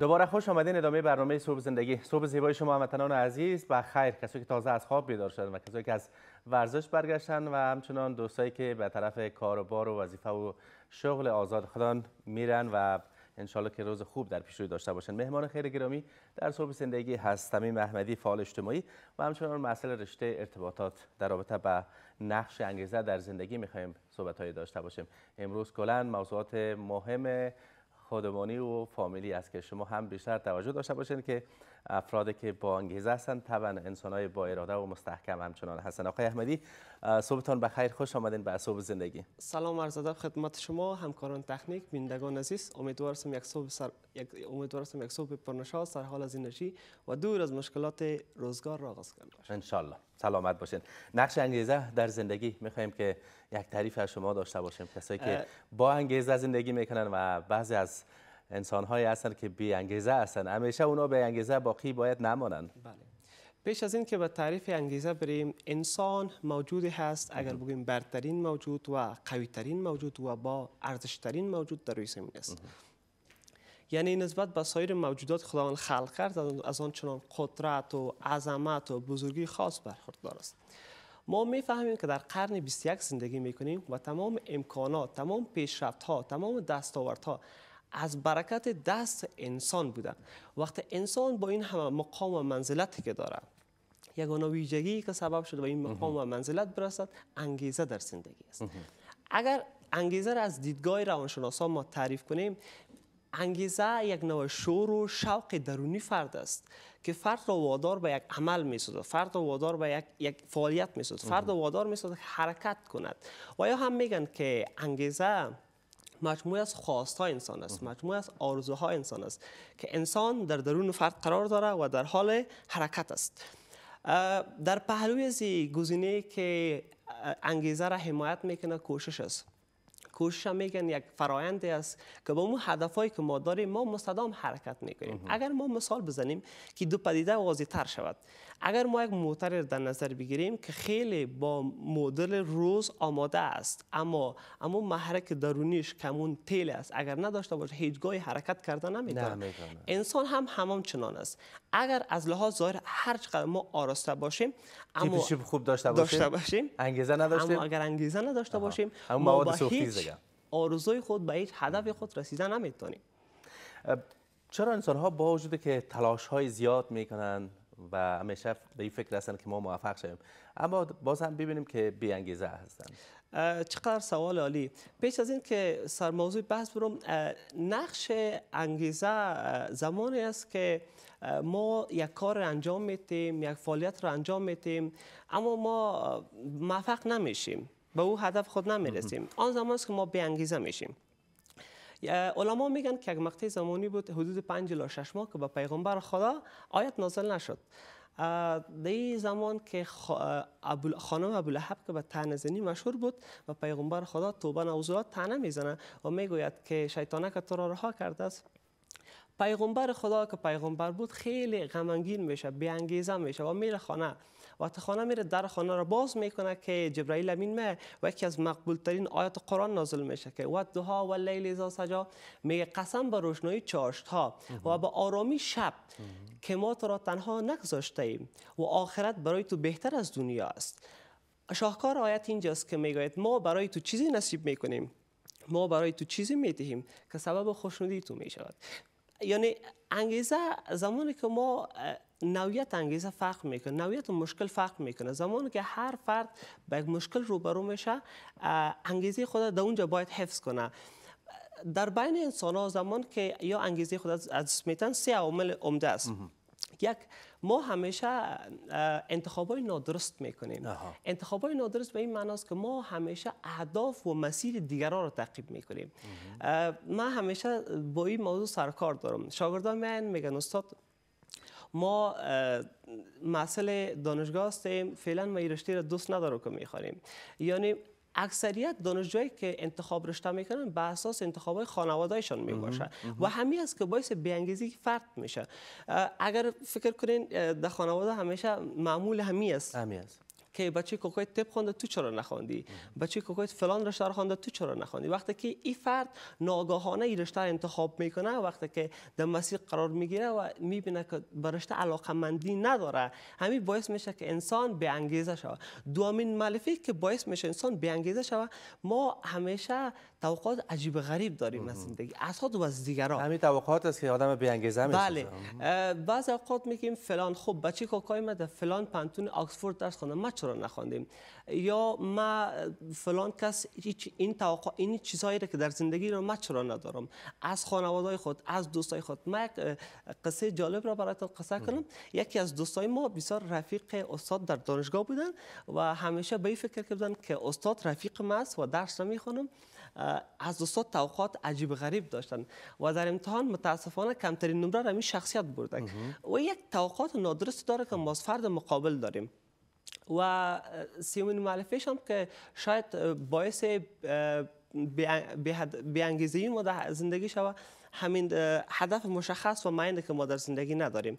دوباره خوش آمدین ادامه برنامه صبح زندگی صبح زیبای شما هموطنان عزیز و خیر کسایی که تازه از خواب بیدار شدن و کسایی که از ورزش برگشتن و همچنان دوستایی که به طرف کار و بار و وظیفه و شغل آزاد خودان میرن و انشالله که روز خوب در پیش روی داشته باشن مهمان خیر گرامی در صبح زندگی هست تمیم احمدی فعال اجتماعی و همچنان مسئله رشته ارتباطات در رابطه با نقش انگیزه در زندگی میخوایم صحبت داشته باشیم امروز کلا موضوعات مهم خودمانی و فامیلی است که شما هم بیشتر توجه داشته باشین که افرادی که با انگیزه هستند طبعا انسانهای با اراده و مستحکم همچنان هستن آقای احمدی صبحتان بخیر خوش آمدین به صبح زندگی سلام عرض خدمت شما همکاران تکنیک بیندگان عزیز امیدوارم یک صبح سر... یک امیدوار یک صبح سر حال از انرژی و دور از مشکلات روزگار را آغاز کنیم ان سلامت باشین نقش انگیزه در زندگی میخوایم که یک تعریف از شما داشته باشیم کسایی که با انگیزه زندگی میکنن و بعضی از انسان هایی که بی انگیزه هستن همیشه اونا به انگیزه باقی باید نمانند بله پیش از این که به تعریف انگیزه بریم انسان موجودی هست اگر بگیم برترین موجود و قویترین موجود و با ارزشترین موجود در روی زمین است یعنی نسبت به سایر موجودات خداوند خلق کرد از آن چنان قدرت و عظمت و بزرگی خاص برخوردار است ما میفهمیم که در قرن 21 زندگی میکنیم و تمام امکانات تمام پیشرفت ها تمام دستاوردها از برکت دست انسان بوده. وقتی انسان با این همه مقام و منزلتی که داره یگانه ویژگی که سبب شده به این مقام و منزلت برسد انگیزه در زندگی است اگر انگیزه را از دیدگاه روانشناسان ما تعریف کنیم انگیزه یک نوع شور و شوق درونی فرد است که فرد را وادار به یک عمل می فرد را وادار به یک, یک فعالیت می فرد را وادار می که حرکت کند و یا هم میگن که انگیزه مجموعه از خواست انسان است مجموعه از آرزوها انسان است که انسان در درون فرد قرار داره و در حال حرکت است در پهلوی زی گزینه که انگیزه را حمایت میکنه کوشش است کوشش میگن یک فرایند است که با اون هدفهایی که ما داریم ما مستدام حرکت میکنیم اگر ما مثال بزنیم که دو پدیده واضح تر شود اگر ما یک موتر در نظر بگیریم که خیلی با مدل روز آماده است اما اما محرک درونیش کمون تیل است اگر نداشته باشه هیچگاهی حرکت کرده نمیتونه انسان هم همان چنان است اگر از لحاظ ظاهر هر چقدر ما آراسته باشیم اما خوب داشته باشیم, داشته باشیم. انگیزه نداشته اما اگر انگیزه نداشته باشیم ما هیچ آرزوی خود به هیچ هدف خود رسیده نمیتونیم چرا انسان ها با وجود که تلاش های زیاد میکنن و همیشه به این فکر هستن که ما موفق شویم اما باز هم ببینیم که بی انگیزه هستن چقدر سوال عالی پیش از این که سر موضوع بحث برم نقش انگیزه زمانی است که ما یک کار انجام میتیم یک فعالیت را انجام میتیم اما ما موفق نمیشیم به او هدف خود نمیرسیم آن زمان است که ما به انگیزه میشیم علما میگن که یک مقطع زمانی بود حدود 5 الی 6 ماه که به پیغمبر خدا آیت نازل نشد در زمان که خانم ابولهب که به زنی مشهور بود و پیغمبر خدا توبه نوزلات تنه میزنه و میگوید که شیطانه که تو را رها کرده است پیغمبر خدا که پیغمبر بود خیلی غمانگین میشه بیانگیزه میشه و میره خانه وقت خانه میره در خانه را باز میکنه که جبرائیل امین می و یکی از مقبول ترین آیات قرآن نازل میشه که و دوها و لیل ازا سجا میگه قسم به روشنایی چاشت ها و به آرامی شب که ما تو را تنها نگذاشته ایم و آخرت برای تو بهتر از دنیا است شاهکار آیت اینجاست که میگوید ما برای تو چیزی نصیب میکنیم ما برای تو چیزی میدهیم که سبب خوشنودی تو میشود یعنی انگیزه زمانی که ما نویت انگیزه فرق میکنه نویت و مشکل فرق میکنه زمانی که هر فرد به یک مشکل روبرو میشه انگیزه خود در اونجا باید حفظ کنه در بین انسان ها زمان که یا انگیزه خود از میتن سه عامل عمده است یک ما همیشه انتخابای نادرست میکنیم آها. انتخابای نادرست به این معناست که ما همیشه اهداف و مسیر دیگران رو تعقیب میکنیم ما همیشه با این موضوع سرکار دارم شاگردان من میگن استاد ما مسئله دانشگاه هستیم فعلا ما این رشته را دوست ندارم که میخوانیم یعنی اکثریت دانشجوهایی که انتخاب رشته میکنن به اساس انتخاب های خانوادهشان میباشن و همین است که باعث بیانگیزی فرد میشه اگر فکر کنین در خانواده همیشه معمول همی است که بچه کوکای تپ خونده تو چرا نخوندی بچه کوکای فلان رشته خونده تو چرا نخوندی وقتی که این فرد ناگاهانه این رشته انتخاب میکنه وقتی که در مسیر قرار میگیره و میبینه که به رشته علاقمندی نداره همین باعث میشه که انسان به انگیزه شود دومین ملفی که باعث میشه انسان به انگیزه شود ما همیشه توقعات عجیب غریب داریم از زندگی از خود و از دیگران همین توقعات است که آدم به انگیزه میشه بله بعضی اوقات میگیم فلان خب بچه کوکای مده فلان پانتون آکسفورد درس ما را نخواندیم یا ما فلان کس این توقع این چیزایی را که در زندگی را ما چرا ندارم از خانواده خود از دوستای خود ما قصه جالب را تو قصه کنم یکی از دوستای ما بسیار رفیق استاد در دانشگاه بودن و همیشه به فکر کردن که استاد رفیق ما است و درس را میخونم از دوستات توقعات عجیب غریب داشتن و در امتحان متاسفانه کمترین نمره را این شخصیت بردن و یک توقعات نادرست داره که ما فرد مقابل داریم و سیومین معلفش هم که شاید باعث بیانگیزی ما در زندگی شود همین هدف مشخص و معنی که ما در زندگی نداریم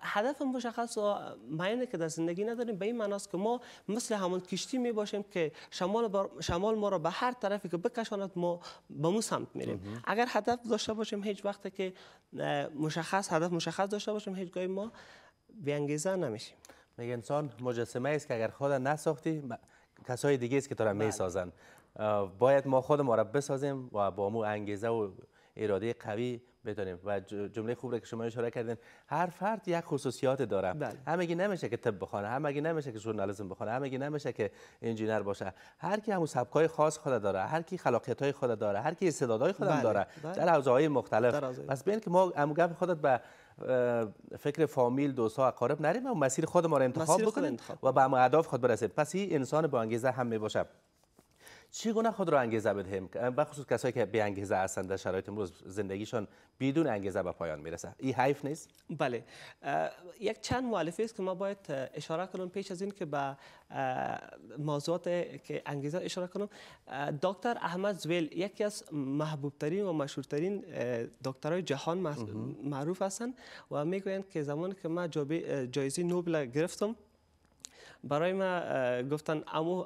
هدف مشخص و معنی که در زندگی نداریم به این معناست که ما مثل همون کشتی می باشیم که شمال, بر... شمال ما را به هر طرفی که بکشاند ما به مو سمت میریم اگر هدف داشته باشیم هیچ وقت که مشخص هدف مشخص داشته باشیم هیچگاهی ما انگیزه نمیشیم میگه انسان مجسمه است که اگر خود نساختی کسای دیگه است که تو را بله. میسازن باید ما خود ما را بسازیم و با مو انگیزه و اراده قوی بدانیم و جمله خوب را که شما اشاره کردین هر فرد یک خصوصیات داره بله. همگی نمیشه که طب بخونه همگی نمیشه که ژورنالیسم بخونه همگی نمیشه که انجینر باشه هر کی همو سبکای خاص خود داره هر کی خلاقیتای های خود داره هر کی استعدادای خودم بله، داره در حوزه مختلف بس بین که ما هم گپ خودت به فکر فامیل دوستا اقارب نریم و مسیر خود ما را انتخاب بکنیم و به اهداف خود برسیم پس این انسان با انگیزه هم می باشه چگونه خود را انگیزه بدهیم و خصوص کسایی که بی انگیزه هستند در شرایط امروز زندگیشان بدون انگیزه به پایان میرسه این حیف نیست بله یک چند مؤلفه است که ما باید اشاره کنم پیش از این که به موضوعات که انگیزه اشاره کنم دکتر احمد زویل یکی از محبوب ترین و مشهورترین دکترای جهان معروف هستند و میگویند که زمانی که ما جایزه نوبل گرفتم برای ما گفتن امو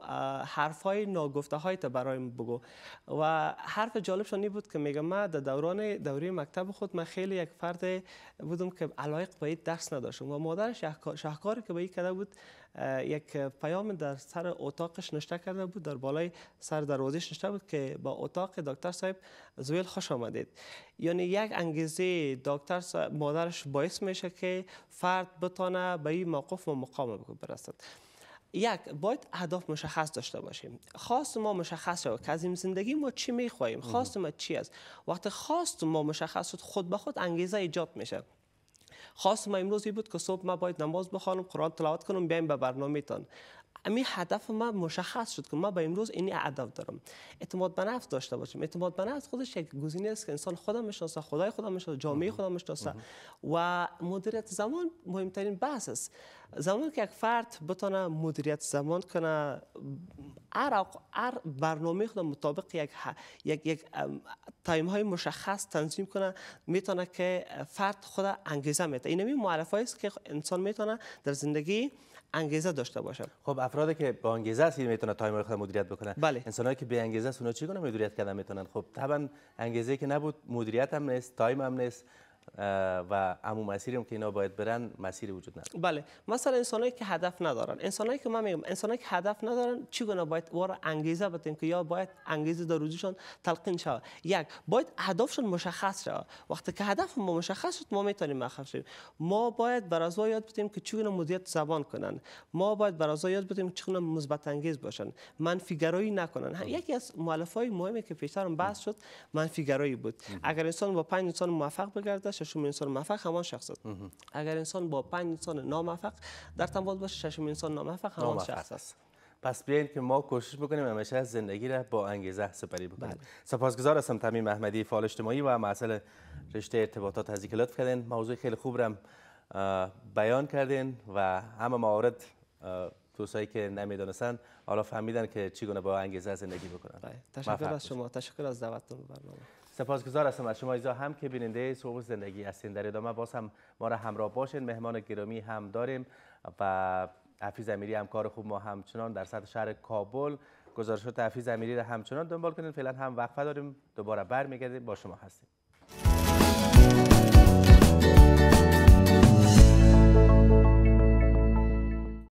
های ناگفته های تا برای ما بگو و حرف جالبشان این بود که میگم من در دوران دوری مکتب خود من خیلی یک فرد بودم که علایق به درس نداشتم و مادر شهکاری که به این کده بود یک پیام در سر اتاقش نشته کرده بود در بالای سر دروازش نشته بود که با اتاق دکتر صاحب زویل خوش آمدید یعنی یک انگیزه دکتر مادرش باعث میشه که فرد بتانه به این موقف و مقام برسد یک باید هدف مشخص داشته باشیم خواست ما مشخص شد که از این زندگی ما چی میخواییم خواست ما چی است وقتی خواست ما مشخص شد خود به خود انگیزه ایجاد میشه خواست ما امروز بود که صبح ما باید نماز بخوانم قرآن تلاوت کنم بیایم به برنامه تان امی هدف ما مشخص شد که ما به امروز اینی هدف دارم اعتماد به نفس داشته باشیم اعتماد به نفس خودش یک گزینه است که انسان خودم میشناسه خدای خودم میشناسه جامعه خودم میشناسه و مدیریت زمان مهمترین بحث است زمانی که یک فرد بتونه مدیریت زمان کنه هر, هر برنامه خود مطابق یک, یک, یک تایم های مشخص تنظیم کنه میتونه که فرد خود انگیزه میده این معرفه است که انسان میتونه در زندگی انگیزه داشته باشه خب افرادی که با انگیزه هستی میتونه تایم خود مدیریت بکنه. بله. انسانایی که به انگیزه است اونا چیکار مدیریت کردن میتونن خب طبعا انگیزه که نبود مدیریت هم نیست تایم هم نیست و عمو مسیریم که اینا باید برن مسیری وجود نداره بله مثلا انسانایی که هدف ندارن انسانایی که من میگم انسانایی که هدف ندارن چگونه باید وارا انگیزه بدیم که یا باید انگیزه در روزشان تلقین شود یک باید هدفشون مشخص شود وقتی که هدف ما مشخص شد ما میتونیم مخفف شیم ما باید بر یاد بدیم که چگونه مدیریت زبان کنن ما باید بر یاد بدیم چگونه مثبت انگیز باشن منفی گرایی نکنن بله. یکی از مؤلفه های مهمی که پیشترم بحث شد منفی گرایی بود اگر انسان با پنج انسان موفق بگردد ششم انسان موفق همان شخص است اگر انسان با پنج انسان ناموفق در تنبال باشه ششم انسان ناموفق همان شخص است پس بیاین که ما کوشش بکنیم همیشه از زندگی را با انگیزه سپری بکنیم بله. سپاسگزار هستم تمیم احمدی فعال اجتماعی و مسئله رشته ارتباطات از لطف کردین موضوع خیلی خوب را بیان کردین و همه موارد دوستایی که نمیدونستن حالا فهمیدن که چیگونه با انگیزه زندگی بکنن بله. تشکر از شما تشکر از دعوتتون برنامه سپاسگزار هستم از شما ایزا هم که بیننده سوق زندگی هستین در ادامه باز هم ما را همراه باشین مهمان گرامی هم داریم و حفیظ امیری کار خوب ما همچنان در سطح شهر کابل گزارشات حفیظ امیری را همچنان دنبال کنین فعلا هم وقفه داریم دوباره برمیگردیم با شما هستیم